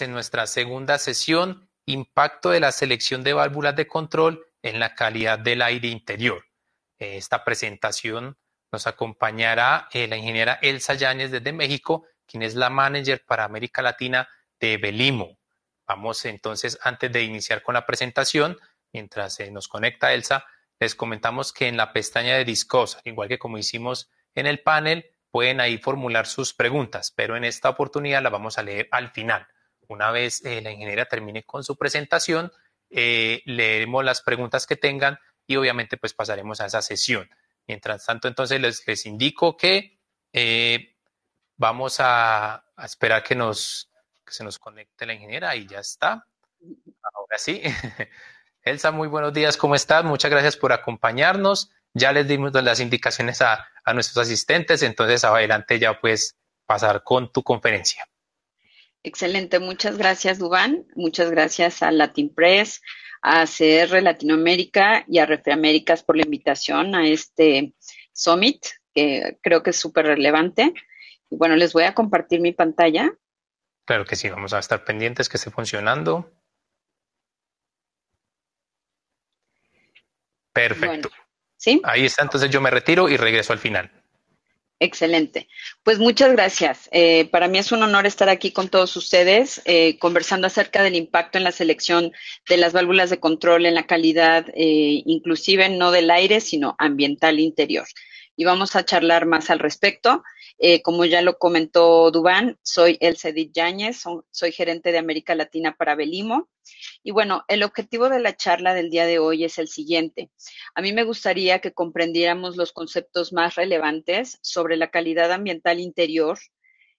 en nuestra segunda sesión, impacto de la selección de válvulas de control en la calidad del aire interior. Eh, esta presentación nos acompañará eh, la ingeniera Elsa Yáñez desde México, quien es la manager para América Latina de Belimo. Vamos entonces, antes de iniciar con la presentación, mientras eh, nos conecta Elsa, les comentamos que en la pestaña de Discos, igual que como hicimos en el panel, pueden ahí formular sus preguntas, pero en esta oportunidad la vamos a leer al final una vez eh, la ingeniera termine con su presentación, eh, leeremos las preguntas que tengan y obviamente pues pasaremos a esa sesión. Mientras tanto, entonces les, les indico que eh, vamos a, esperar que, nos, se nos conecte la ingeniera y ya está. Ahora sí. Elsa, muy buenos días, ¿cómo estás? Muchas gracias por acompañarnos. Ya les dimos las indicaciones a, a nuestros asistentes, entonces adelante ya puedes pasar con tu conferencia. Excelente, muchas gracias Dubán, muchas gracias a Latin Press, a CR Latinoamérica y a Refreaméricas por la invitación a este summit, que creo que es súper relevante. Y bueno, les voy a compartir mi pantalla. Claro que sí, vamos a estar pendientes que esté funcionando. Perfecto. Ahí está, entonces yo me retiro y regreso al final. Excelente. Pues muchas gracias. Eh, para mí es un honor estar aquí con todos ustedes, eh, conversando acerca del impacto en la selección de las válvulas de control en la calidad, eh, inclusive no del aire, sino ambiental interior y vamos a charlar más al respecto. Eh, como ya lo comentó Dubán, soy Elsa Yáñez, soy gerente de América Latina para Belimo. Y bueno, el objetivo de la charla del día de hoy es el siguiente. A mí me gustaría que comprendiéramos los conceptos más relevantes sobre la calidad ambiental interior,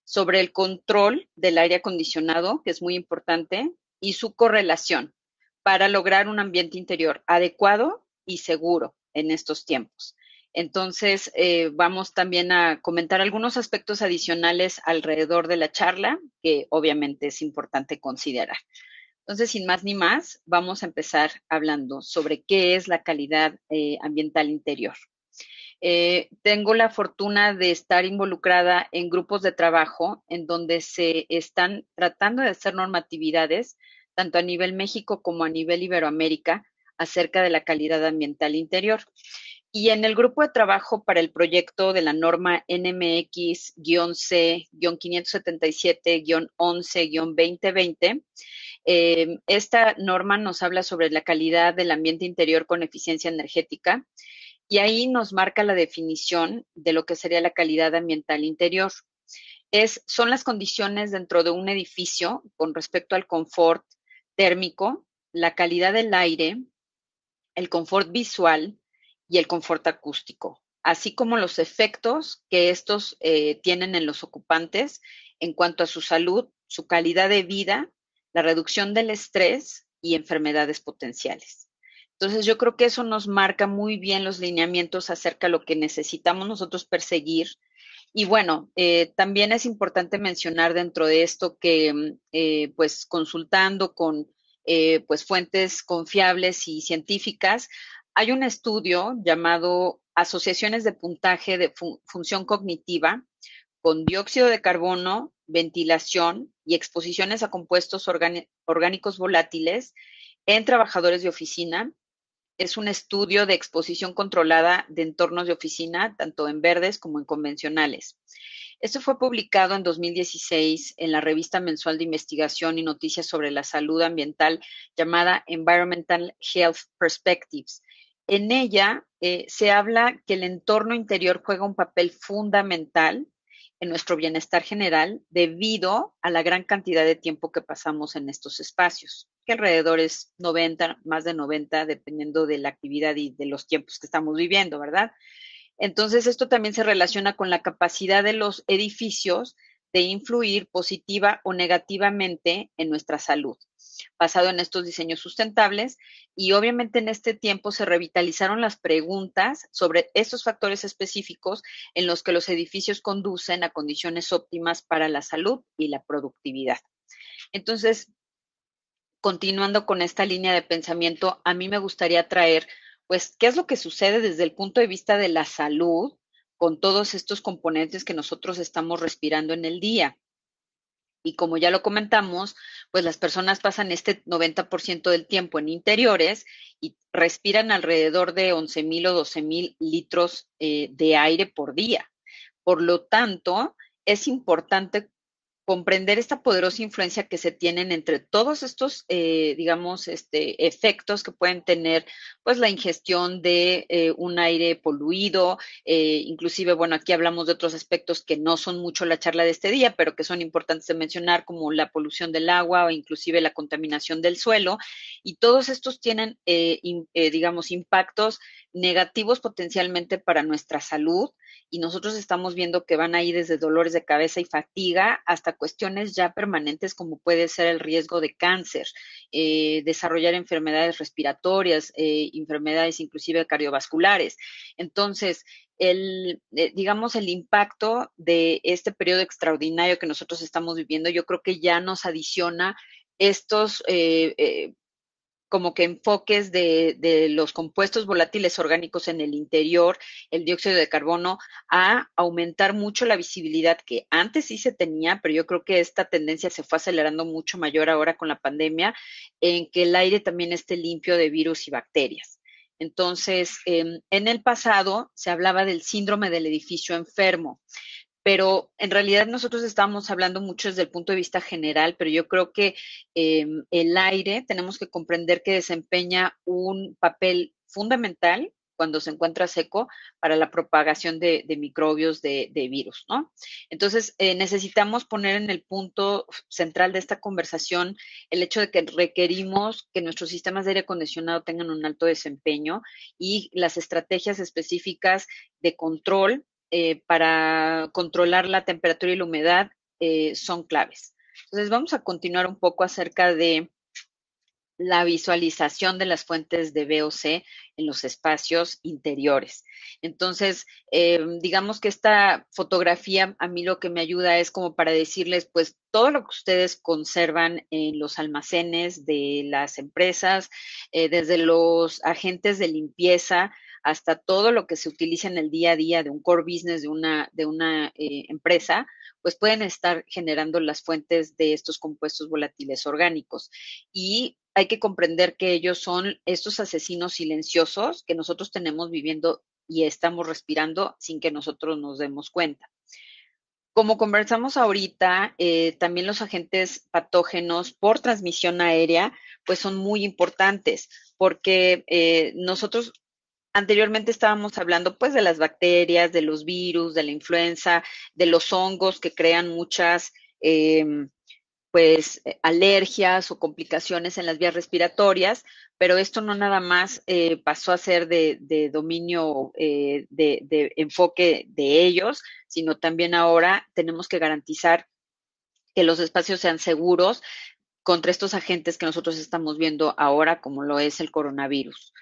sobre el control del aire acondicionado, que es muy importante, y su correlación para lograr un ambiente interior adecuado y seguro en estos tiempos. Entonces, eh, vamos también a comentar algunos aspectos adicionales alrededor de la charla que obviamente es importante considerar. Entonces, sin más ni más, vamos a empezar hablando sobre qué es la calidad eh, ambiental interior. Eh, tengo la fortuna de estar involucrada en grupos de trabajo en donde se están tratando de hacer normatividades, tanto a nivel México como a nivel Iberoamérica, acerca de la calidad ambiental interior. Y en el grupo de trabajo para el proyecto de la norma NMX-C-577-11-2020, eh, esta norma nos habla sobre la calidad del ambiente interior con eficiencia energética y ahí nos marca la definición de lo que sería la calidad ambiental interior. Es, son las condiciones dentro de un edificio con respecto al confort térmico, la calidad del aire, el confort visual, y el confort acústico, así como los efectos que estos eh, tienen en los ocupantes en cuanto a su salud, su calidad de vida, la reducción del estrés y enfermedades potenciales. Entonces yo creo que eso nos marca muy bien los lineamientos acerca de lo que necesitamos nosotros perseguir. Y bueno, eh, también es importante mencionar dentro de esto que mm, eh, pues consultando con pues fuentes confiables y científicas, hay un estudio llamado Asociaciones de puntaje de función cognitiva con dióxido de carbono, ventilación y exposiciones a compuestos orgánicos volátiles en trabajadores de oficina. Es un estudio de exposición controlada de entornos de oficina, tanto en verdes como en convencionales. Esto fue publicado en 2016 en la revista mensual de investigación y noticias sobre la salud ambiental llamada Environmental Health Perspectives, en ella eh, se habla que el entorno interior juega un papel fundamental en nuestro bienestar general debido a la gran cantidad de tiempo que pasamos en estos espacios, que alrededor es 90, más de 90, dependiendo de la actividad y de los tiempos que estamos viviendo, ¿verdad? Entonces, esto también se relaciona con la capacidad de los edificios de influir positiva o negativamente en nuestra salud, basado en estos diseños sustentables. Y obviamente en este tiempo se revitalizaron las preguntas sobre estos factores específicos en los que los edificios conducen a condiciones óptimas para la salud y la productividad. Entonces, continuando con esta línea de pensamiento, a mí me gustaría traer, pues, qué es lo que sucede desde el punto de vista de la salud con todos estos componentes que nosotros estamos respirando en el día. Y como ya lo comentamos, pues las personas pasan este 90% del tiempo en interiores y respiran alrededor de 11.000 o 12.000 litros eh, de aire por día. Por lo tanto, es importante comprender esta poderosa influencia que se tienen entre todos estos, eh, digamos, este, efectos que pueden tener, pues la ingestión de eh, un aire poluido, eh, inclusive, bueno, aquí hablamos de otros aspectos que no son mucho la charla de este día, pero que son importantes de mencionar, como la polución del agua o inclusive la contaminación del suelo, y todos estos tienen, digamos, impactos negativos potencialmente para nuestra salud y nosotros estamos viendo que van ahí desde dolores de cabeza y fatiga hasta cuestiones ya permanentes como puede ser el riesgo de cáncer, eh, desarrollar enfermedades respiratorias, eh, enfermedades inclusive cardiovasculares. Entonces, el, eh, digamos, el impacto de este periodo extraordinario que nosotros estamos viviendo, yo creo que ya nos adiciona estos como que enfoques de, los compuestos volátiles orgánicos en el interior, el dióxido de carbono, a aumentar mucho la visibilidad que antes sí se tenía, pero yo creo que esta tendencia se fue acelerando mucho mayor ahora con la pandemia, en que el aire también esté limpio de virus y bacterias. Entonces, em, en el pasado se hablaba del síndrome del edificio enfermo pero en realidad nosotros estamos hablando mucho desde el punto de vista general, pero yo creo que eh, el aire tenemos que comprender que desempeña un papel fundamental cuando se encuentra seco para la propagación de, microbios, de, virus, ¿no? Entonces, eh, necesitamos poner en el punto central de esta conversación el hecho de que requerimos que nuestros sistemas de aire acondicionado tengan un alto desempeño y las estrategias específicas de control eh, para controlar la temperatura y la humedad eh, son claves. Entonces vamos a continuar un poco acerca de la visualización de las fuentes de VOC en los espacios interiores. Entonces, eh, digamos que esta fotografía a mí lo que me ayuda es como para decirles, pues todo lo que ustedes conservan en los almacenes de las empresas, desde los agentes de limpieza hasta todo lo que se utiliza en el día a día de un core business de una, de una eh, empresa, pues pueden estar generando las fuentes de estos compuestos volátiles orgánicos. Y hay que comprender que ellos son estos asesinos silenciosos que nosotros tenemos viviendo y estamos respirando sin que nosotros nos demos cuenta. Como conversamos ahorita, eh, también los agentes patógenos por transmisión aérea, pues son muy importantes, porque eh, nosotros Anteriormente estábamos hablando pues de las bacterias, de los virus, de la influenza, de los hongos que crean muchas em, pues eh, alergias o complicaciones en las vías respiratorias, pero esto no nada más eh, pasó a ser de, dominio eh, de, de enfoque de ellos, sino también ahora tenemos que garantizar que los espacios sean seguros contra estos agentes que nosotros estamos viendo ahora, como lo es el coronavirus.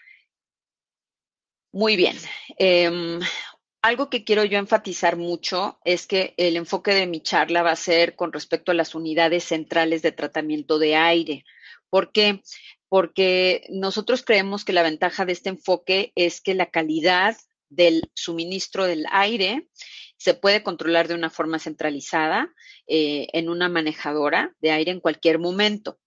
Muy bien. Em, algo que quiero yo enfatizar mucho es que el enfoque de mi charla va a ser con respecto a las unidades centrales de tratamiento de aire. ¿Por qué? Porque nosotros creemos que la ventaja de este enfoque es que la calidad del suministro del aire se puede controlar de una forma centralizada eh, en una manejadora de aire en cualquier momento.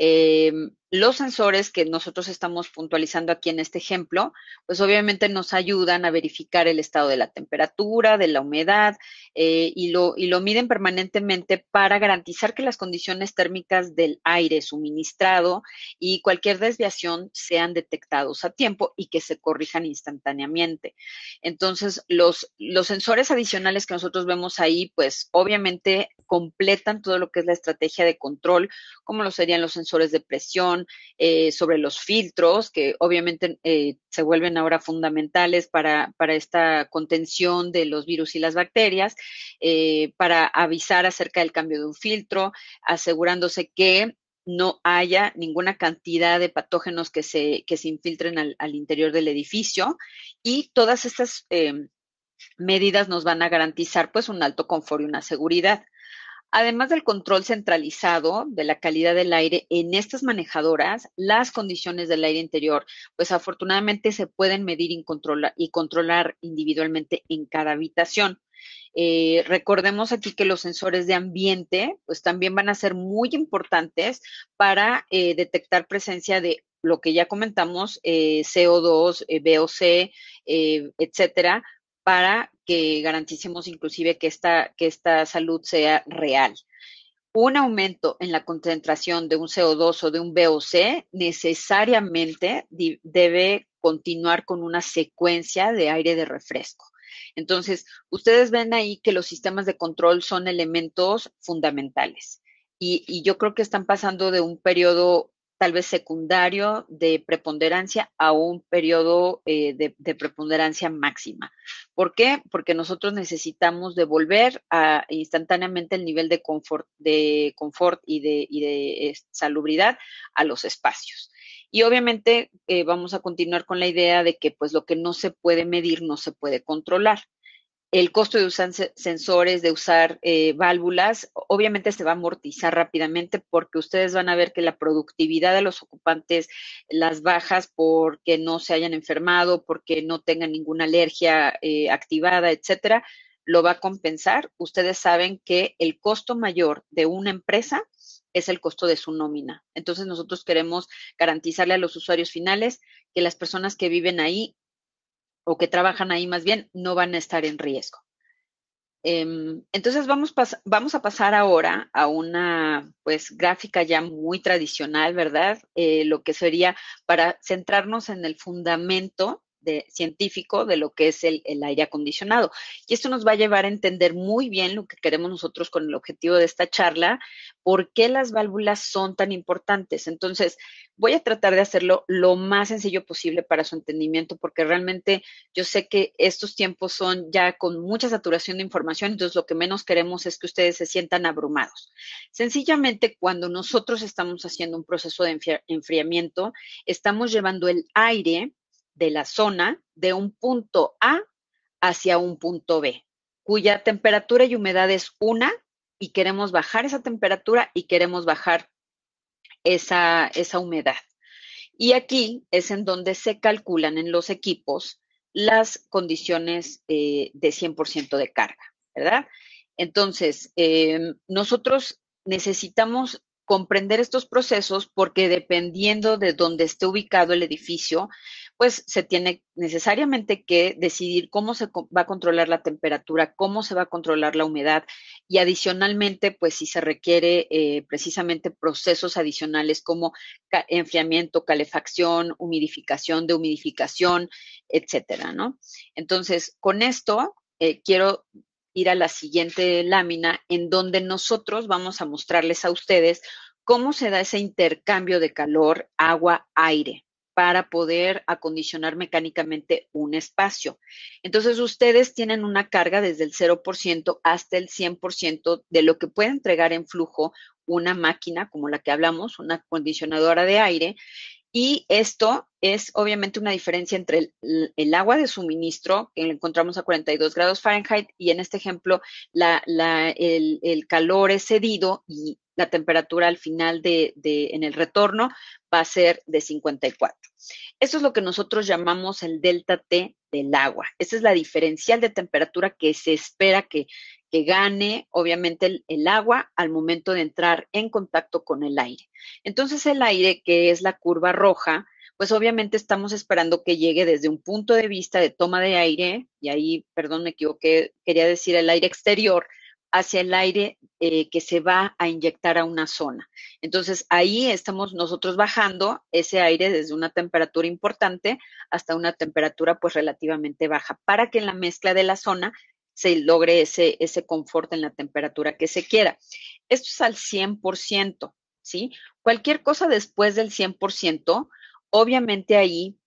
Em, los sensores que nosotros estamos puntualizando aquí en este ejemplo, pues obviamente nos ayudan a verificar el estado de la temperatura, de la humedad, eh, y, lo, y lo miden permanentemente para garantizar que las condiciones térmicas del aire suministrado y cualquier desviación sean detectados a tiempo y que se corrijan instantáneamente. Entonces, los, los sensores adicionales que nosotros vemos ahí, pues obviamente completan todo lo que es la estrategia de control, como lo serían los sensores de presión, eh, sobre los filtros, que obviamente eh, se vuelven ahora fundamentales para, esta contención de los virus y las bacterias, eh, para avisar acerca del cambio de un filtro, asegurándose que no haya ninguna cantidad de patógenos que se, infiltren al, interior del edificio y todas estas medidas nos van a garantizar pues un alto confort y una seguridad. Además del control centralizado de la calidad del aire en estas manejadoras, las condiciones del aire interior, pues afortunadamente se pueden medir y controlar, individualmente en cada habitación. Eh, recordemos aquí que los sensores de ambiente, pues también van a ser muy importantes para eh, detectar presencia de lo que ya comentamos, CO2, eh, VOC, etcétera, para que garanticemos inclusive que esta, que esta salud sea real. Un aumento en la concentración de un CO2 o de un VOC necesariamente debe continuar con una secuencia de aire de refresco. Entonces, ustedes ven ahí que los sistemas de control son elementos fundamentales. Y, y, yo creo que están pasando de un periodo tal vez secundario de preponderancia a un periodo eh, de, preponderancia máxima. ¿Por qué? Porque nosotros necesitamos devolver a, instantáneamente el nivel de confort, y de, eh, salubridad a los espacios. Y obviamente eh, vamos a continuar con la idea de que pues lo que no se puede medir no se puede controlar el costo de usar sensores, de usar eh, válvulas, obviamente se va a amortizar rápidamente porque ustedes van a ver que la productividad de los ocupantes, las bajas porque no se hayan enfermado, porque no tengan ninguna alergia eh, activada, etcétera, lo va a compensar. Ustedes saben que el costo mayor de una empresa es el costo de su nómina. Entonces nosotros queremos garantizarle a los usuarios finales que las personas que viven ahí o que trabajan ahí más bien no van a estar en riesgo. Em, entonces vamos, a pasar ahora a una pues gráfica ya muy tradicional, ¿verdad? Eh, lo que sería para centrarnos en el fundamento científico de lo que es el, el, aire acondicionado. Y esto nos va a llevar a entender muy bien lo que queremos nosotros con el objetivo de esta charla, por qué las válvulas son tan importantes. Entonces, voy a tratar de hacerlo lo más sencillo posible para su entendimiento, porque realmente yo sé que estos tiempos son ya con mucha saturación de información, entonces lo que menos queremos es que ustedes se sientan abrumados. Sencillamente, cuando nosotros estamos haciendo un proceso de enfriamiento, estamos llevando el aire de la zona de un punto A hacia un punto B, cuya temperatura y humedad es una y queremos bajar esa temperatura y queremos bajar esa, humedad. Y aquí es en donde se calculan en los equipos las condiciones eh, de 100% de carga, ¿verdad? Entonces, em, nosotros necesitamos comprender estos procesos porque dependiendo de dónde esté ubicado el edificio, pues se tiene necesariamente que decidir cómo se va a controlar la temperatura, cómo se va a controlar la humedad y adicionalmente, pues si se requiere eh, precisamente procesos adicionales como enfriamiento, calefacción, humidificación, dehumidificación, etcétera, ¿no? Entonces, con esto eh, quiero ir a la siguiente lámina en donde nosotros vamos a mostrarles a ustedes cómo se da ese intercambio de calor, agua, aire para poder acondicionar mecánicamente un espacio. Entonces, ustedes tienen una carga desde el 0% hasta el 100% de lo que puede entregar en flujo una máquina, como la que hablamos, una acondicionadora de aire, y esto es obviamente una diferencia entre el, agua de suministro, que encontramos a 42 grados Fahrenheit, y en este ejemplo el, el, calor es cedido y la temperatura al final de, en el retorno va a ser de 54. Eso es lo que nosotros llamamos el delta T del agua. Esa es la diferencial de temperatura que se espera que, gane, obviamente, el, agua al momento de entrar en contacto con el aire. Entonces, el aire, que es la curva roja, pues obviamente estamos esperando que llegue desde un punto de vista de toma de aire, y ahí, perdón, me equivoqué, quería decir el aire exterior, hacia el aire eh, que se va a inyectar a una zona. Entonces, ahí estamos nosotros bajando ese aire desde una temperatura importante hasta una temperatura pues relativamente baja, para que en la mezcla de la zona se logre ese, ese confort en la temperatura que se quiera. Esto es al 100%, ¿sí? Cualquier cosa después del 100%, obviamente ahí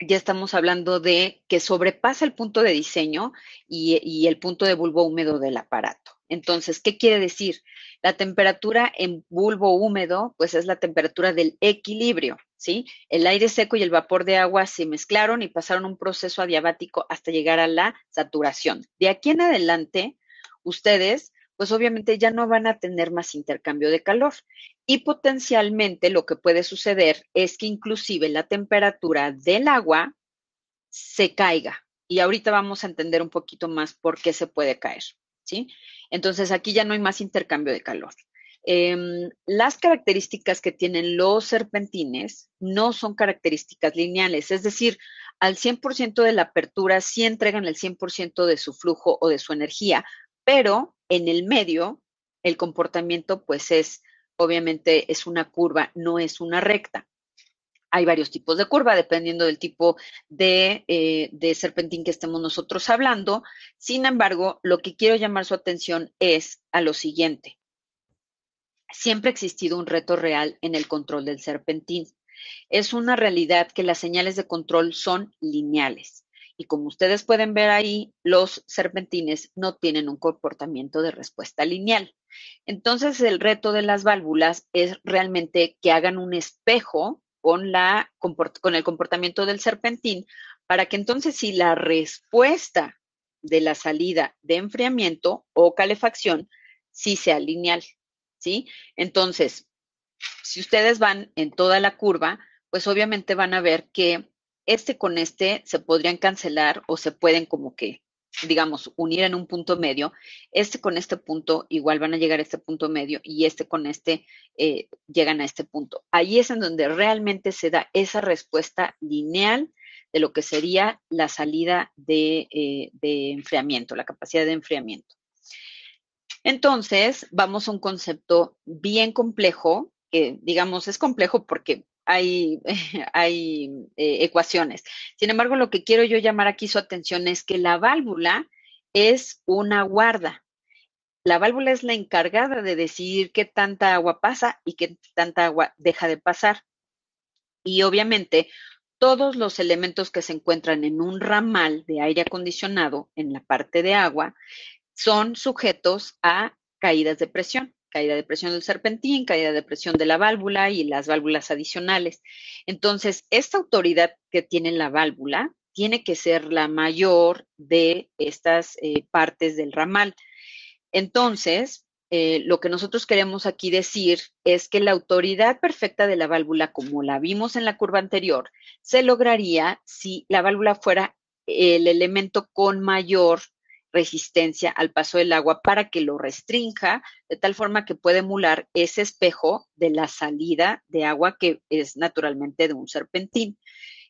ya estamos hablando de que sobrepasa el punto de diseño y, el punto de bulbo húmedo del aparato. Entonces, ¿qué quiere decir? La temperatura en bulbo húmedo, pues es la temperatura del equilibrio, ¿sí? El aire seco y el vapor de agua se mezclaron y pasaron un proceso adiabático hasta llegar a la saturación. De aquí en adelante, ustedes, pues obviamente ya no van a tener más intercambio de calor. Y potencialmente lo que puede suceder es que inclusive la temperatura del agua se caiga. Y ahorita vamos a entender un poquito más por qué se puede caer, ¿sí? Entonces aquí ya no hay más intercambio de calor. Em, las características que tienen los serpentines no son características lineales, es decir, al 100% de la apertura sí entregan el 100% de su flujo o de su energía, pero en el medio el comportamiento pues es obviamente es una curva, no es una recta. Hay varios tipos de curva, dependiendo del tipo eh, de, serpentín que estemos nosotros hablando. Sin embargo, lo que quiero llamar su atención es a lo siguiente. Siempre ha existido un reto real en el control del serpentín. Es una realidad que las señales de control son lineales. Y como ustedes pueden ver ahí, los serpentines no tienen un comportamiento de respuesta lineal. Entonces, el reto de las válvulas es realmente que hagan un espejo con, la, con el comportamiento del serpentín para que entonces si la respuesta de la salida de enfriamiento o calefacción sí sea lineal, ¿sí? Entonces, si ustedes van en toda la curva, pues obviamente van a ver que este con este se podrían cancelar o se pueden como que, digamos, unir en un punto medio. Este con este punto igual van a llegar a este punto medio y este con este eh, llegan a este punto. Ahí es en donde realmente se da esa respuesta lineal de lo que sería la salida de, eh, de enfriamiento, la capacidad de enfriamiento. Entonces, vamos a un concepto bien complejo, que digamos es complejo porque hay, hay eh, ecuaciones. Sin embargo, lo que quiero yo llamar aquí su atención es que la válvula es una guarda. La válvula es la encargada de decidir qué tanta agua pasa y qué tanta agua deja de pasar. Y obviamente, todos los elementos que se encuentran en un ramal de aire acondicionado, en la parte de agua, son sujetos a caídas de presión caída de presión del serpentín, caída de presión de la válvula y las válvulas adicionales. Entonces, esta autoridad que tiene la válvula tiene que ser la mayor de estas eh, partes del ramal. Entonces, eh, lo que nosotros queremos aquí decir es que la autoridad perfecta de la válvula, como la vimos en la curva anterior, se lograría si la válvula fuera el elemento con mayor resistencia al paso del agua para que lo restrinja, de tal forma que puede emular ese espejo de la salida de agua que es naturalmente de un serpentín.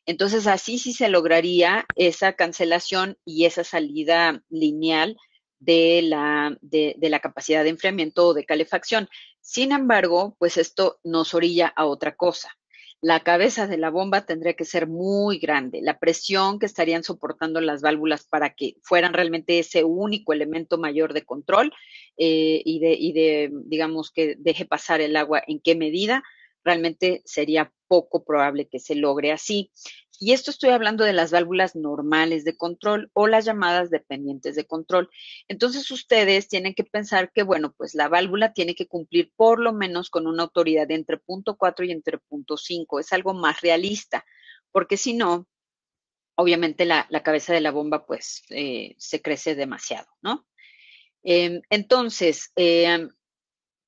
Entonces, así sí se lograría esa cancelación y esa salida lineal de la, de la capacidad de enfriamiento o de calefacción. Sin embargo, pues esto nos orilla a otra cosa la cabeza de la bomba tendría que ser muy grande, la presión que estarían soportando las válvulas para que fueran realmente ese único elemento mayor de control eh, y, de, y de, digamos, que deje pasar el agua en qué medida, realmente sería poco probable que se logre así. Y esto estoy hablando de las válvulas normales de control o las llamadas dependientes de control. Entonces ustedes tienen que pensar que, bueno, pues la válvula tiene que cumplir por lo menos con una autoridad de entre .4 y entre .5. Es algo más realista, porque si no, obviamente la, cabeza de la bomba pues eh, se crece demasiado, ¿no? Em, entonces, eh,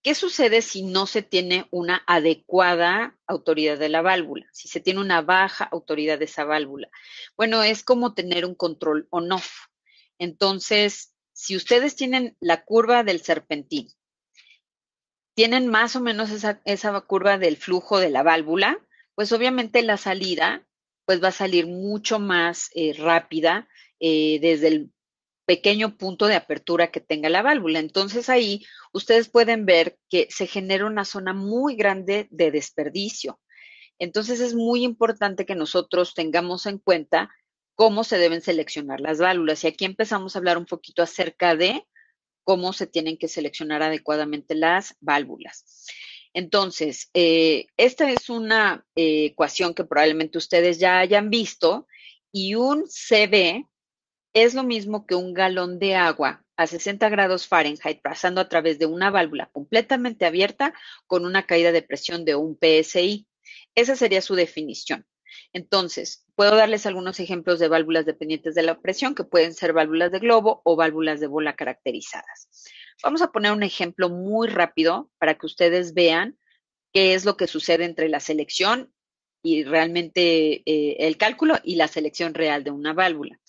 ¿Qué sucede si no se tiene una adecuada autoridad de la válvula? Si se tiene una baja autoridad de esa válvula. Bueno, es como tener un control on-off. Entonces, si ustedes tienen la curva del serpentín, tienen más o menos esa, curva del flujo de la válvula, pues obviamente la salida pues va a salir mucho más eh, rápida eh, desde el pequeño punto de apertura que tenga la válvula. Entonces ahí ustedes pueden ver que se genera una zona muy grande de desperdicio. Entonces es muy importante que nosotros tengamos en cuenta cómo se deben seleccionar las válvulas. Y aquí empezamos a hablar un poquito acerca de cómo se tienen que seleccionar adecuadamente las válvulas. Entonces, eh, esta es una eh, ecuación que probablemente ustedes ya hayan visto y un CB es lo mismo que un galón de agua a 60 grados Fahrenheit pasando a través de una válvula completamente abierta con una caída de presión de un PSI. Esa sería su definición. Entonces, puedo darles algunos ejemplos de válvulas dependientes de la presión, que pueden ser válvulas de globo o válvulas de bola caracterizadas. Vamos a poner un ejemplo muy rápido para que ustedes vean qué es lo que sucede entre la selección y realmente eh, el cálculo y la selección real de una válvula.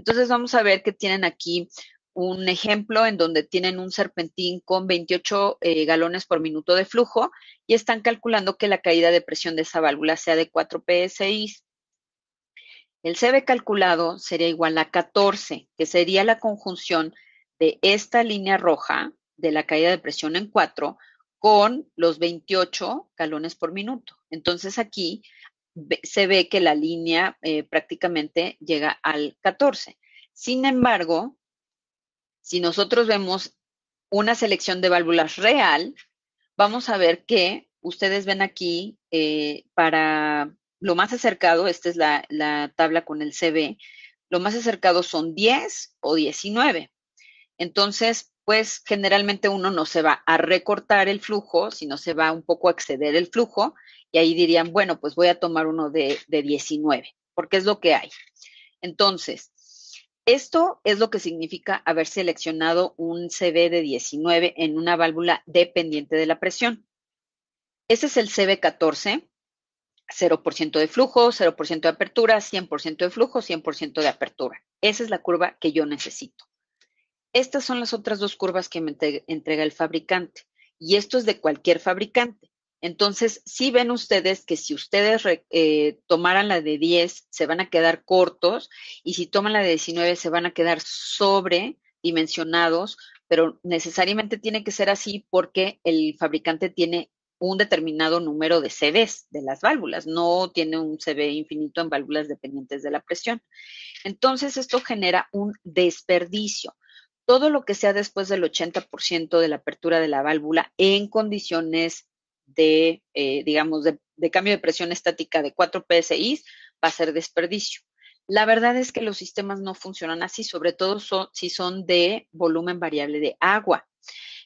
Entonces vamos a ver que tienen aquí un ejemplo en donde tienen un serpentín con 28 eh, galones por minuto de flujo y están calculando que la caída de presión de esa válvula sea de 4 psi. El CB calculado sería igual a 14, que sería la conjunción de esta línea roja de la caída de presión en 4 con los 28 galones por minuto. Entonces aquí se ve que la línea eh, prácticamente llega al 14. Sin embargo, si nosotros vemos una selección de válvulas real, vamos a ver que ustedes ven aquí eh, para lo más acercado, esta es la, la, tabla con el CB, lo más acercado son 10 o 19. Entonces, pues generalmente uno no se va a recortar el flujo, sino se va un poco a exceder el flujo y ahí dirían, bueno, pues voy a tomar uno de, de 19, porque es lo que hay. Entonces, esto es lo que significa haber seleccionado un CB de 19 en una válvula dependiente de la presión. Ese es el CB14, 0% de flujo, 0% de apertura, 100% de flujo, 100% de apertura. Esa es la curva que yo necesito. Estas son las otras dos curvas que me entrega el fabricante. Y esto es de cualquier fabricante. Entonces, sí ven ustedes que si ustedes eh, tomaran la de 10, se van a quedar cortos y si toman la de 19, se van a quedar sobredimensionados, pero necesariamente tiene que ser así porque el fabricante tiene un determinado número de CVs de las válvulas, no tiene un CV infinito en válvulas dependientes de la presión. Entonces, esto genera un desperdicio todo lo que sea después del 80% de la apertura de la válvula en condiciones de, eh, digamos, de, cambio de presión estática de 4 PSI va a ser desperdicio. La verdad es que los sistemas no funcionan así, sobre todo si son de volumen variable de agua.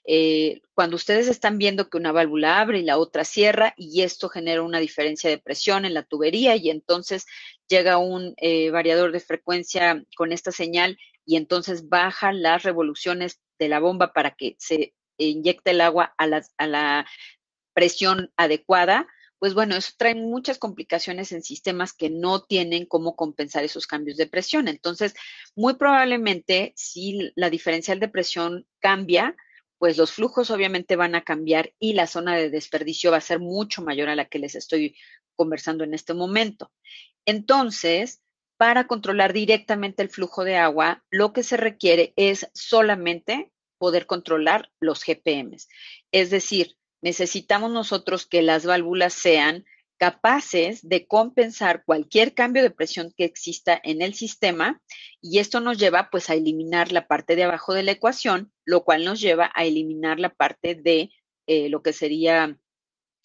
Eh, cuando ustedes están viendo que una válvula abre y la otra cierra y esto genera una diferencia de presión en la tubería y entonces llega un eh, variador de frecuencia con esta señal y entonces baja las revoluciones de la bomba para que se inyecte el agua a la presión adecuada, pues bueno, eso trae muchas complicaciones en sistemas que no tienen cómo compensar esos cambios de presión. Entonces, muy probablemente si la diferencial de presión cambia, pues los flujos obviamente van a cambiar y la zona de desperdicio va a ser mucho mayor a la que les estoy conversando en este momento. Entonces, para controlar directamente el flujo de agua, lo que se requiere es solamente poder controlar los GPMs. Es decir, necesitamos nosotros que las válvulas sean capaces de compensar cualquier cambio de presión que exista en el sistema y esto nos lleva pues a eliminar la parte de abajo de la ecuación, lo cual nos lleva a eliminar la parte de eh, lo que sería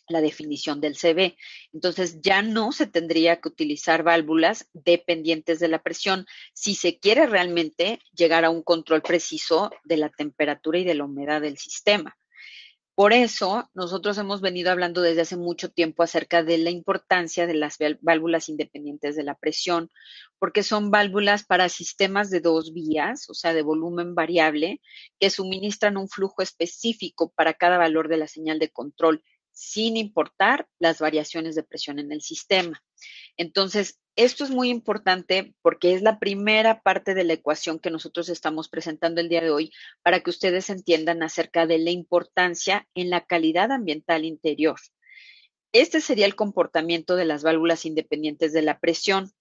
la definición del CB. Entonces ya no se tendría que utilizar válvulas dependientes de la presión si se quiere realmente llegar a un control preciso de la temperatura y de la humedad del sistema. Por eso, nosotros hemos venido hablando desde hace mucho tiempo acerca de la importancia de las válvulas independientes de la presión, porque son válvulas para sistemas de dos vías, o sea, de volumen variable, que suministran un flujo específico para cada valor de la señal de control, sin importar las variaciones de presión en el sistema. Entonces, esto es muy importante porque es la primera parte de la ecuación que nosotros estamos presentando el día de hoy para que ustedes entiendan acerca de la importancia en la calidad ambiental interior. Este sería el comportamiento de las válvulas independientes de la presión.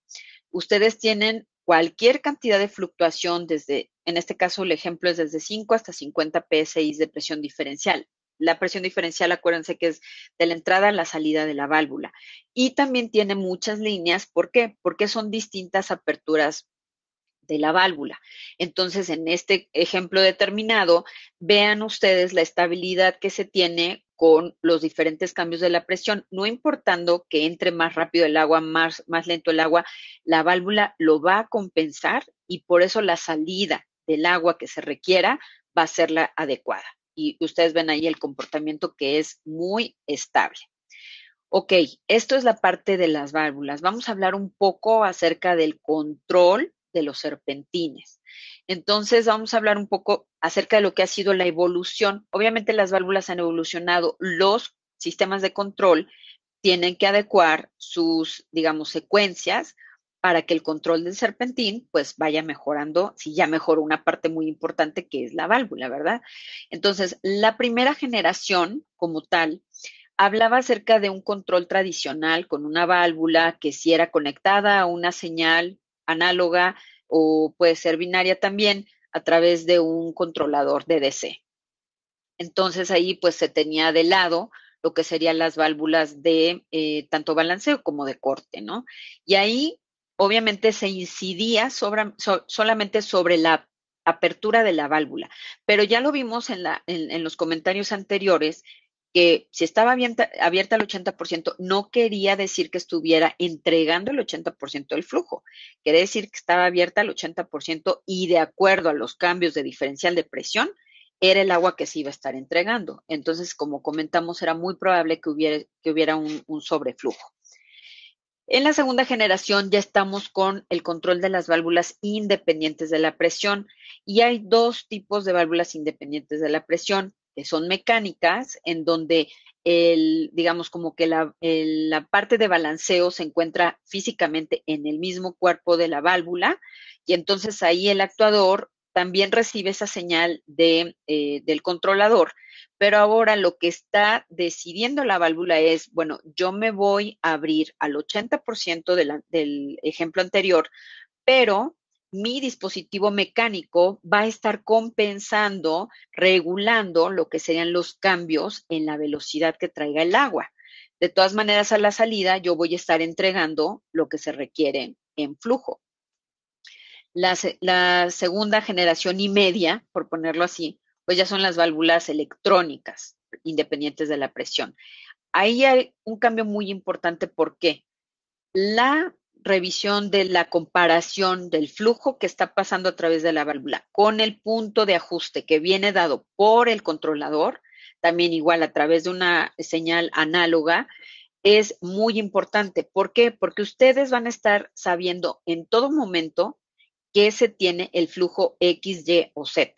Ustedes tienen cualquier cantidad de fluctuación desde, en este caso el ejemplo es desde 5 hasta 50 psi de presión diferencial la presión diferencial, acuérdense que es de la entrada a la salida de la válvula. Y también tiene muchas líneas. ¿Por qué? Porque son distintas aperturas de la válvula. Entonces, en este ejemplo determinado, vean ustedes la estabilidad que se tiene con los diferentes cambios de la presión, no importando que entre más rápido el agua, más, más lento el agua, la válvula lo va a compensar y por eso la salida del agua que se requiera va a ser la adecuada y ustedes ven ahí el comportamiento que es muy estable. Ok, esto es la parte de las válvulas. Vamos a hablar un poco acerca del control de los serpentines. Entonces, vamos a hablar un poco acerca de lo que ha sido la evolución. Obviamente las válvulas han evolucionado, los sistemas de control tienen que adecuar sus, digamos, secuencias para que el control del serpentín pues vaya mejorando, si ya mejoró una parte muy importante que es la válvula, ¿verdad? Entonces, la primera generación como tal hablaba acerca de un control tradicional con una válvula que si era conectada a una señal análoga o puede ser binaria también a través de un controlador DDC. Entonces ahí pues se tenía de lado lo que serían las válvulas de eh, tanto balanceo como de corte, ¿no? Y ahí obviamente se incidía solamente sobre la apertura de la válvula, pero ya lo vimos en, los comentarios anteriores que si estaba abierta, al 80%, no quería decir que estuviera entregando el 80% del flujo. Quería decir que estaba abierta al 80% y de acuerdo a los cambios de diferencial de presión, era el agua que se iba a estar entregando. Entonces, como comentamos, era muy probable que hubiera, un sobreflujo. En la segunda generación ya estamos con el control de las válvulas independientes de la presión y hay dos tipos de válvulas independientes de la presión, que son mecánicas, en donde el, digamos como que la, la parte de balanceo se encuentra físicamente en el mismo cuerpo de la válvula y entonces ahí el actuador también recibe esa señal de, eh, del controlador. Pero ahora lo que está decidiendo la válvula es, bueno, yo me voy a abrir al 80% del ejemplo anterior, pero mi dispositivo mecánico va a estar compensando, regulando lo que serían los cambios en la velocidad que traiga el agua. De todas maneras, a la salida yo voy a estar entregando lo que se requiere en flujo. La, segunda generación y media, por ponerlo así, pues ya son las válvulas electrónicas independientes de la presión. Ahí hay un cambio muy importante porque la revisión de la comparación del flujo que está pasando a través de la válvula con el punto de ajuste que viene dado por el controlador, también igual a través de una señal análoga, es muy importante. ¿Por qué? Porque ustedes van a estar sabiendo en todo momento ese tiene el flujo X, Y o Z.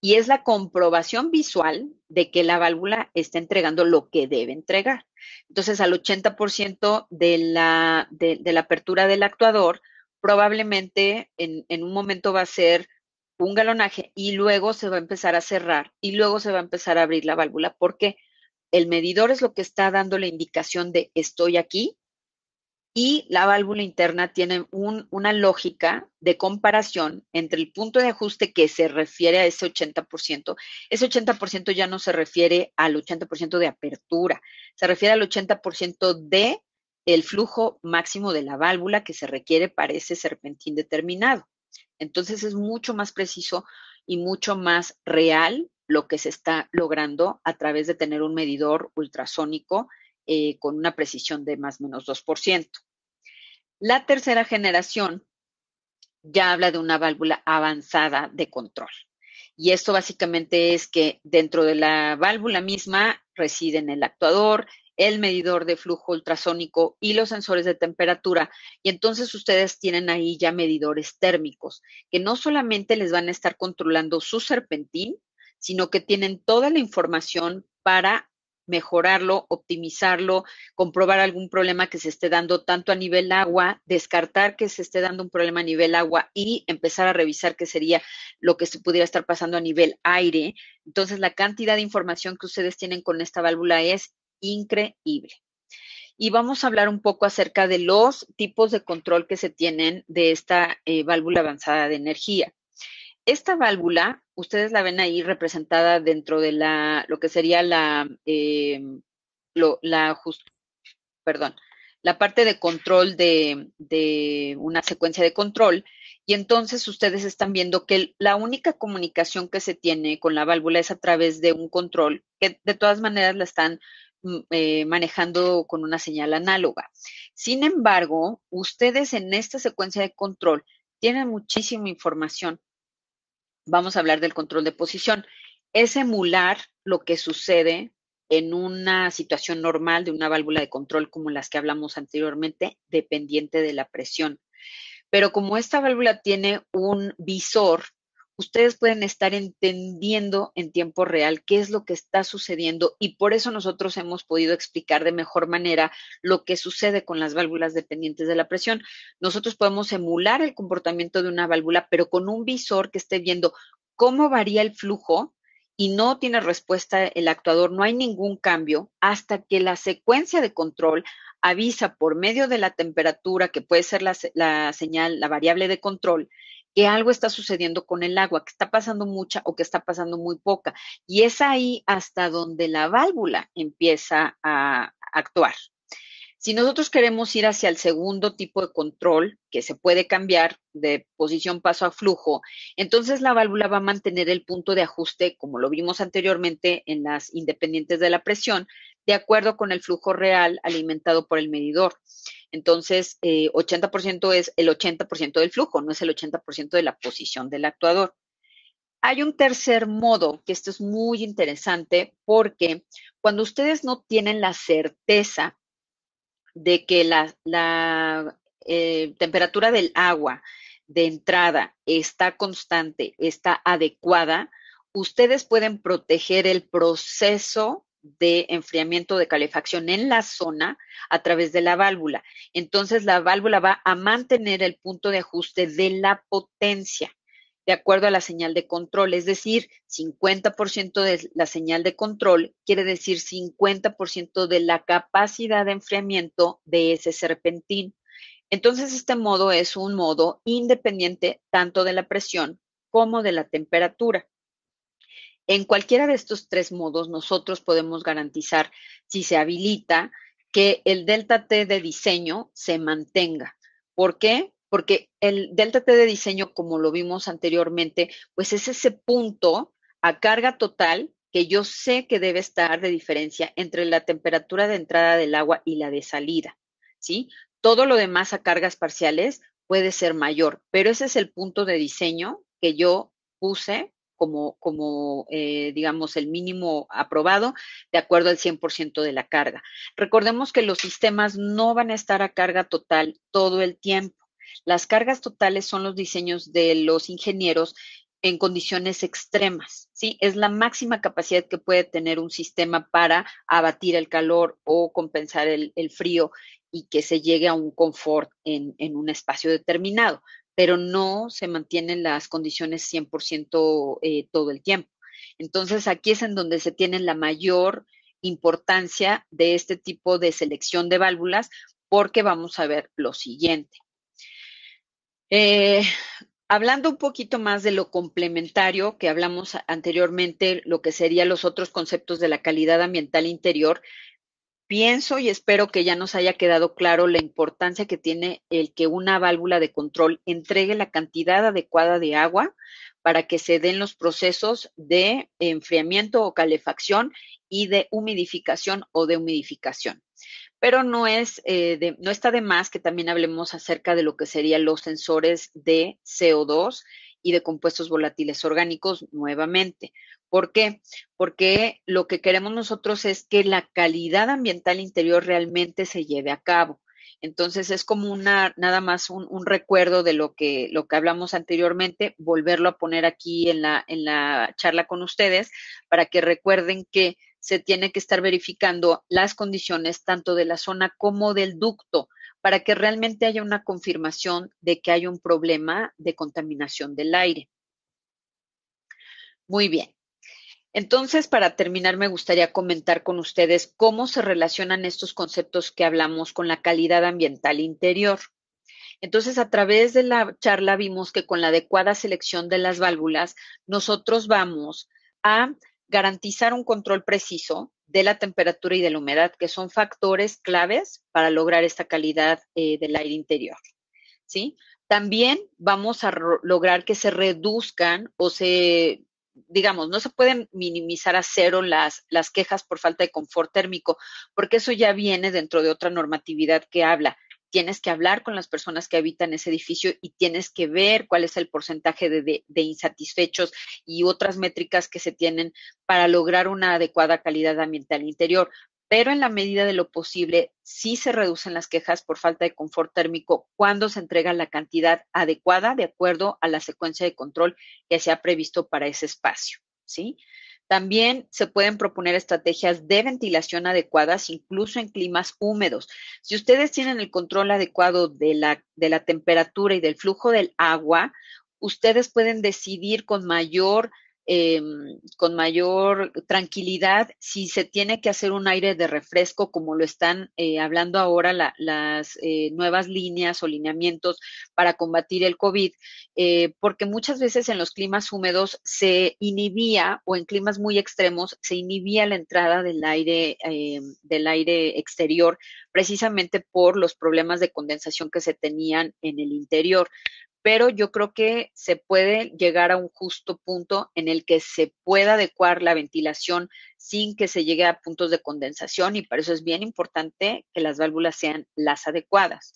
Y es la comprobación visual de que la válvula está entregando lo que debe entregar. Entonces, al 80% de la, de, la apertura del actuador, probablemente en, un momento va a ser un galonaje y luego se va a empezar a cerrar y luego se va a empezar a abrir la válvula porque el medidor es lo que está dando la indicación de estoy aquí y la válvula interna tiene una lógica de comparación entre el punto de ajuste que se refiere a ese 80%. Ese 80% ya no se refiere al 80% de apertura, se refiere al 80% de el flujo máximo de la válvula que se requiere para ese serpentín determinado. Entonces es mucho más preciso y mucho más real lo que se está logrando a través de tener un medidor ultrasónico eh, con una precisión de más o menos 2%. La tercera generación ya habla de una válvula avanzada de control. Y esto básicamente es que dentro de la válvula misma residen el actuador, el medidor de flujo ultrasónico y los sensores de temperatura. Y entonces ustedes tienen ahí ya medidores térmicos que no solamente les van a estar controlando su serpentín, sino que tienen toda la información para mejorarlo, optimizarlo, comprobar algún problema que se esté dando tanto a nivel agua, descartar que se esté dando un problema a nivel agua y empezar a revisar qué sería lo que se pudiera estar pasando a nivel aire. Entonces, la cantidad de información que ustedes tienen con esta válvula es increíble. Y vamos a hablar un poco acerca de los tipos de control que se tienen de esta eh, válvula avanzada de energía. Esta válvula, ustedes la ven ahí representada dentro de lo que sería la, em, la parte de control de, una secuencia de control. Y entonces ustedes están viendo que la única comunicación que se tiene con la válvula es a través de un control, que de todas maneras la están mm, eh, manejando con una señal análoga. Sin embargo, ustedes en esta secuencia de control tienen muchísima información vamos a hablar del control de posición. Es emular lo que sucede en una situación normal de una válvula de control como las que hablamos anteriormente, dependiente de la presión. Pero como esta válvula tiene un visor ustedes pueden estar entendiendo en tiempo real qué es lo que está sucediendo y por eso nosotros hemos podido explicar de mejor manera lo que sucede con las válvulas dependientes de la presión. Nosotros podemos emular el comportamiento de una válvula, pero con un visor que esté viendo cómo varía el flujo y no tiene respuesta el actuador, no hay ningún cambio hasta que la secuencia de control avisa por medio de la temperatura, que puede ser la, señal, la variable de control, que algo está sucediendo con el agua, que está pasando mucha o que está pasando muy poca. Y es ahí hasta donde la válvula empieza a actuar. Si nosotros queremos ir hacia el segundo tipo de control, que se puede cambiar de posición paso a flujo, entonces la válvula va a mantener el punto de ajuste, como lo vimos anteriormente en las independientes de la presión, de acuerdo con el flujo real alimentado por el medidor. Entonces, 80% eh, es el 80% del flujo, no es el 80% de la posición del actuador. Hay un tercer modo, que esto es muy interesante, porque cuando ustedes no tienen la certeza de que la, eh, temperatura del agua de entrada está constante, está adecuada, ustedes pueden proteger el proceso de enfriamiento de calefacción en la zona a través de la válvula. Entonces la válvula va a mantener el punto de ajuste de la potencia de acuerdo a la señal de control, es decir, 50% de la señal de control quiere decir 50% de la capacidad de enfriamiento de ese serpentín. Entonces, este modo es un modo independiente tanto de la presión como de la temperatura. En cualquiera de estos tres modos, nosotros podemos garantizar, si se habilita, que el delta T de diseño se mantenga. ¿Por qué? Porque el delta T de diseño, como lo vimos anteriormente, pues es ese punto a carga total que yo sé que debe estar de diferencia entre la temperatura de entrada del agua y la de salida, ¿sí? Todo lo demás a cargas parciales puede ser mayor, pero ese es el punto de diseño que yo puse como, eh, digamos, el mínimo aprobado de acuerdo al 100% de la carga. Recordemos que los sistemas no van a estar a carga total todo el tiempo. Las cargas totales son los diseños de los ingenieros en condiciones extremas, ¿sí? Es la máxima capacidad que puede tener un sistema para abatir el calor o compensar el, frío y que se llegue a un confort en, un espacio determinado pero no se mantienen las condiciones 100% eh, todo el tiempo. Entonces, aquí es en donde se tiene la mayor importancia de este tipo de selección de válvulas, porque vamos a ver lo siguiente. Eh, hablando un poquito más de lo complementario que hablamos anteriormente, lo que serían los otros conceptos de la calidad ambiental interior, Pienso y espero que ya nos haya quedado claro la importancia que tiene el que una válvula de control entregue la cantidad adecuada de agua para que se den los procesos de enfriamiento o calefacción y de humidificación o de humidificación. Pero no, es, eh, no está de más que también hablemos acerca de lo que serían los sensores de CO2 y de compuestos volátiles orgánicos nuevamente, ¿Por qué? Porque lo que queremos nosotros es que la calidad ambiental interior realmente se lleve a cabo. Entonces es como una, nada más un, recuerdo de lo que, lo que hablamos anteriormente, volverlo a poner aquí en la, en la charla con ustedes para que recuerden que se tiene que estar verificando las condiciones tanto de la zona como del ducto para que realmente haya una confirmación de que hay un problema de contaminación del aire. Muy bien. Entonces, para terminar, me gustaría comentar con ustedes cómo se relacionan estos conceptos que hablamos con la calidad ambiental interior. Entonces, a través de la charla vimos que con la adecuada selección de las válvulas, nosotros vamos a garantizar un control preciso de la temperatura y de la humedad, que son factores claves para lograr esta calidad eh, del aire interior. ¿sí? También vamos a lograr que se reduzcan o se digamos, no se pueden minimizar a cero las, quejas por falta de confort térmico, porque eso ya viene dentro de otra normatividad que habla. Tienes que hablar con las personas que habitan ese edificio y tienes que ver cuál es el porcentaje de insatisfechos y otras métricas que se tienen para lograr una adecuada calidad ambiental interior pero en la medida de lo posible sí se reducen las quejas por falta de confort térmico cuando se entrega la cantidad adecuada de acuerdo a la secuencia de control que se ha previsto para ese espacio, ¿sí? También se pueden proponer estrategias de ventilación adecuadas, incluso en climas húmedos. Si ustedes tienen el control adecuado de la, de la temperatura y del flujo del agua, ustedes pueden decidir con mayor Em, con mayor tranquilidad si se tiene que hacer un aire de refresco, como lo están eh, hablando ahora las eh, nuevas líneas o lineamientos para combatir el COVID, eh, porque muchas veces en los climas húmedos se inhibía o en climas muy extremos se inhibía la entrada del aire, del aire exterior precisamente por los problemas de condensación que se tenían en el interior pero yo creo que se puede llegar a un justo punto en el que se pueda adecuar la ventilación sin que se llegue a puntos de condensación y para eso es bien importante que las válvulas sean las adecuadas.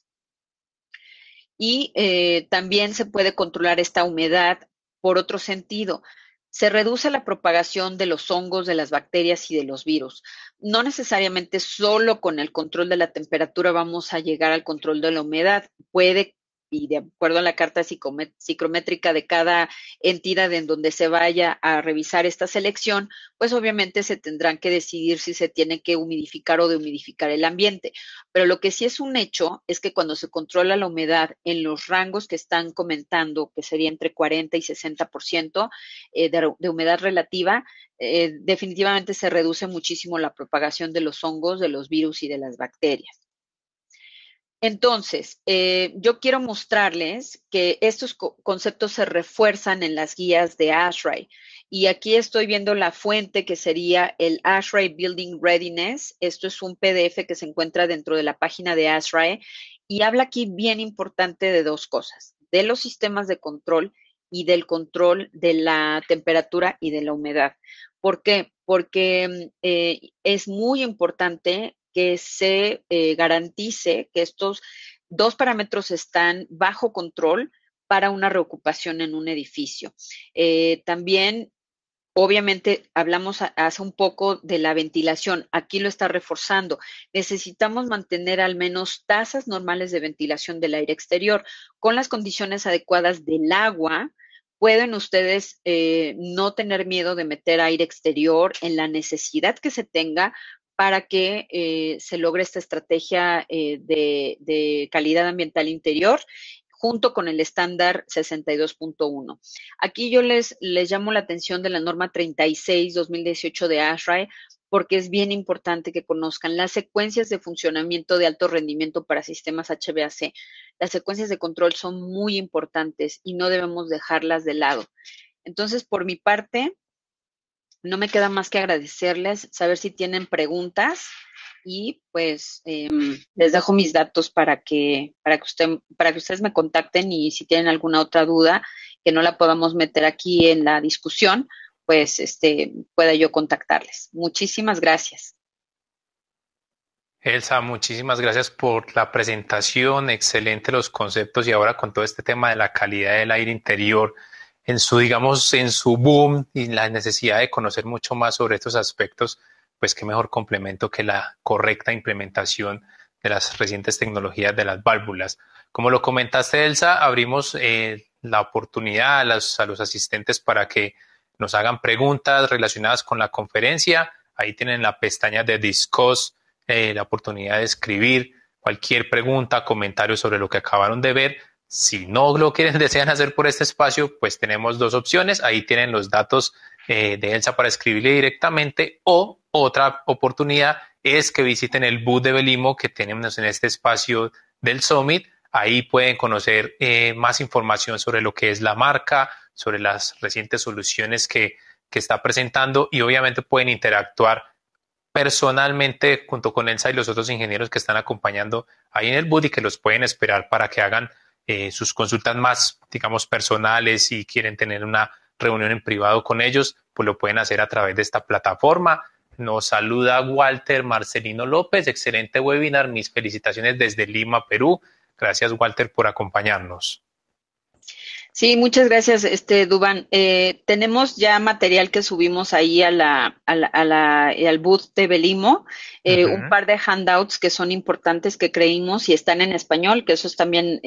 Y eh, también se puede controlar esta humedad por otro sentido. Se reduce la propagación de los hongos, de las bacterias y de los virus. No necesariamente solo con el control de la temperatura vamos a llegar al control de la humedad. Puede y de acuerdo a la carta psicrométrica de cada entidad en donde se vaya a revisar esta selección, pues obviamente se tendrán que decidir si se tiene que humidificar o dehumidificar el ambiente. Pero lo que sí es un hecho es que cuando se controla la humedad en los rangos que están comentando, que sería entre 40 y 60% por eh, de, de humedad relativa, eh, definitivamente se reduce muchísimo la propagación de los hongos, de los virus y de las bacterias. Entonces, eh, yo quiero mostrarles que estos conceptos se refuerzan en las guías de ASHRAE. Y aquí estoy viendo la fuente que sería el ASHRAE Building Readiness. Esto es un PDF que se encuentra dentro de la página de ASHRAE y habla aquí bien importante de dos cosas, de los sistemas de control y del control de la temperatura y de la humedad. ¿Por qué? Porque mm, eh, es muy importante que se eh, garantice que estos dos parámetros están bajo control para una reocupación en un edificio. Eh, también, obviamente, hablamos hace un poco de la ventilación. Aquí lo está reforzando. Necesitamos mantener al menos tasas normales de ventilación del aire exterior con las condiciones adecuadas del agua, pueden ustedes eh, no tener miedo de meter aire exterior en la necesidad que se tenga, para que eh, se logre esta estrategia eh, de, calidad ambiental interior junto con el estándar 62.1. Aquí yo les, les llamo la atención de la norma 36-2018 de ASHRAE porque es bien importante que conozcan las secuencias de funcionamiento de alto rendimiento para sistemas HVAC. Las secuencias de control son muy importantes y no debemos dejarlas de lado. Entonces, por mi parte, no me queda más que agradecerles, saber si tienen preguntas y pues em, les dejo mis datos para que para que usted para que ustedes me contacten y si tienen alguna otra duda que no la podamos meter aquí en la discusión, pues este pueda yo contactarles. Muchísimas gracias. Elsa, muchísimas gracias por la presentación, excelente los conceptos y ahora con todo este tema de la calidad del aire interior en su, digamos, en su boom y la necesidad de conocer mucho más sobre estos aspectos, pues qué mejor complemento que la correcta implementación de las recientes tecnologías de las válvulas. Como lo comentaste, Elsa, abrimos eh, la oportunidad a los, asistentes para que nos hagan preguntas relacionadas con la conferencia. Ahí tienen la pestaña de Discos, eh, la oportunidad de escribir cualquier pregunta, comentario sobre lo que acabaron de ver si no lo quieren, desean hacer por este espacio, pues tenemos dos opciones. Ahí tienen los datos eh, de Elsa para escribirle directamente o otra oportunidad es que visiten el booth de Belimo que tenemos en este espacio del Summit. Ahí pueden conocer eh, más información sobre lo que es la marca, sobre las recientes soluciones que, que está presentando y obviamente pueden interactuar personalmente junto con Elsa y los otros ingenieros que están acompañando ahí en el boot y que los pueden esperar para que hagan eh, sus consultas más, digamos, personales y quieren tener una reunión en privado con ellos, pues lo pueden hacer a través de esta plataforma. Nos saluda Walter Marcelino López, excelente webinar, mis felicitaciones desde Lima, Perú. Gracias Walter por acompañarnos. Sí, muchas gracias, este Duban. Eh, tenemos ya material que subimos ahí a la, eh, al booth de Belimo, eh, un par de handouts que son importantes que creímos y están en español, que eso es también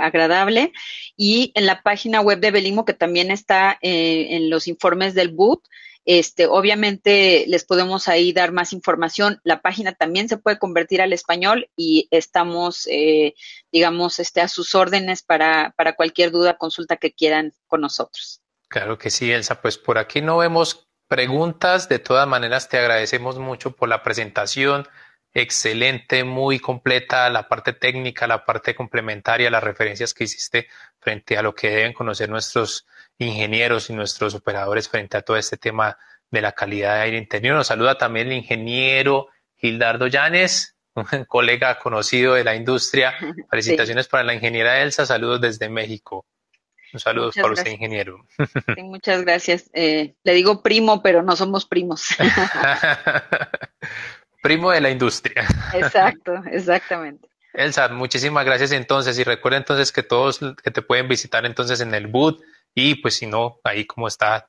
agradable. Y en la página web de Belimo, que también está en los informes del booth, este, obviamente les podemos ahí dar más información. La página también se puede convertir al español y estamos, eh, digamos, este, a sus órdenes para, para cualquier duda, consulta que quieran con nosotros. Claro que sí, Elsa. Pues por aquí no vemos preguntas. De todas maneras, te agradecemos mucho por la presentación excelente, muy completa la parte técnica, la parte complementaria, las referencias que hiciste frente a lo que deben conocer nuestros ingenieros y nuestros operadores frente a todo este tema de la calidad de aire interior. Nos saluda también el ingeniero Gildardo Llanes, un colega conocido de la industria. Felicitaciones para la ingeniera Elsa, saludos desde México. Un saludo para usted, ingeniero. muchas gracias. Eh, le digo primo, pero no somos primos. primo de la industria. Exacto, exactamente. Elsa, muchísimas gracias entonces y recuerda entonces que todos que te pueden visitar entonces en el boot y pues si no, ahí como está.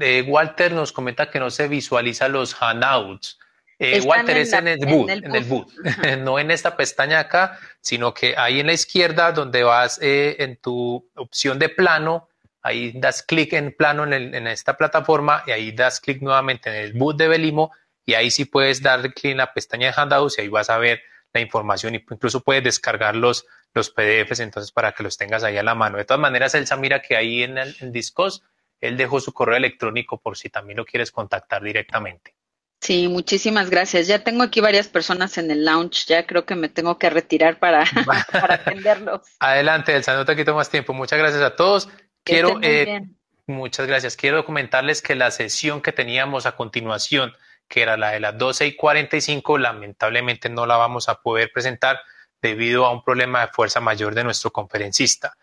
Eh, Walter nos comenta que no se visualiza los handouts. Eh, Walter es en, el boot, en el boot, no en esta pestaña acá, sino que ahí en la izquierda donde vas eh, en tu opción de plano, ahí das clic en plano en, en, esta plataforma y ahí das clic nuevamente en el boot de Belimo y ahí sí puedes darle clic en la pestaña de Handouts y ahí vas a ver la información y incluso puedes descargar los, PDFs entonces para que los tengas ahí a la mano. De todas maneras, Elsa, mira que ahí en el Discos él dejó su correo electrónico por si también lo quieres contactar directamente. Sí, muchísimas gracias. Ya tengo aquí varias personas en el lounge. Ya creo que me tengo que retirar para, para atenderlos. Adelante, Elsa, no te quito más tiempo. Muchas gracias a todos. Quiero, eh, muchas gracias. Quiero comentarles que la sesión que teníamos a continuación que era la de las 12 y 45, lamentablemente no la vamos a poder presentar debido a un problema de fuerza mayor de nuestro conferencista.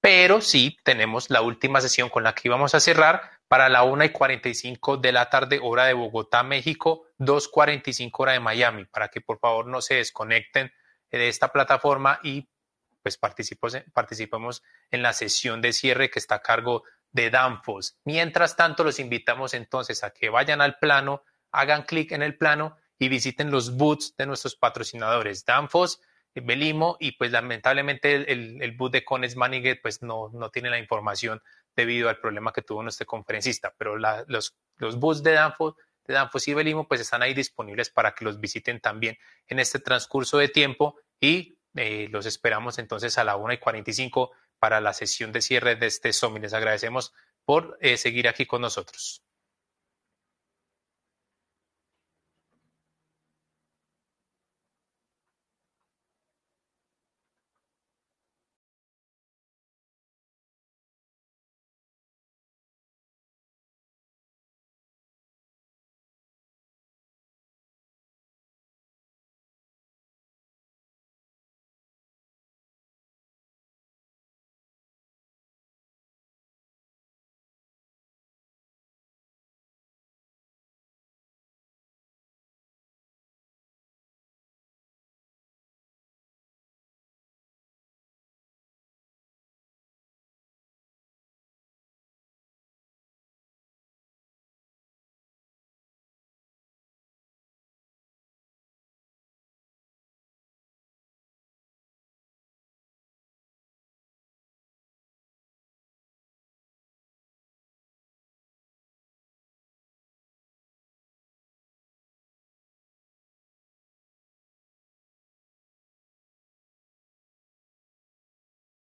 Pero sí tenemos la última sesión con la que íbamos a cerrar para la una y 45 de la tarde, hora de Bogotá, México, 2.45 hora de Miami, para que por favor no se desconecten de esta plataforma y pues participemos en la sesión de cierre que está a cargo de Danfos. Mientras tanto, los invitamos entonces a que vayan al plano hagan clic en el plano y visiten los boots de nuestros patrocinadores, Danfoss, Belimo y pues lamentablemente el, el, boot de Cones Manigue pues no, no tiene la información debido al problema que tuvo nuestro conferencista, pero los, los boots de Danfoss, de y Belimo pues están ahí disponibles para que los visiten también en este transcurso de tiempo y eh, los esperamos entonces a la 1 y 45 para la sesión de cierre de este y Les agradecemos por eh, seguir aquí con nosotros.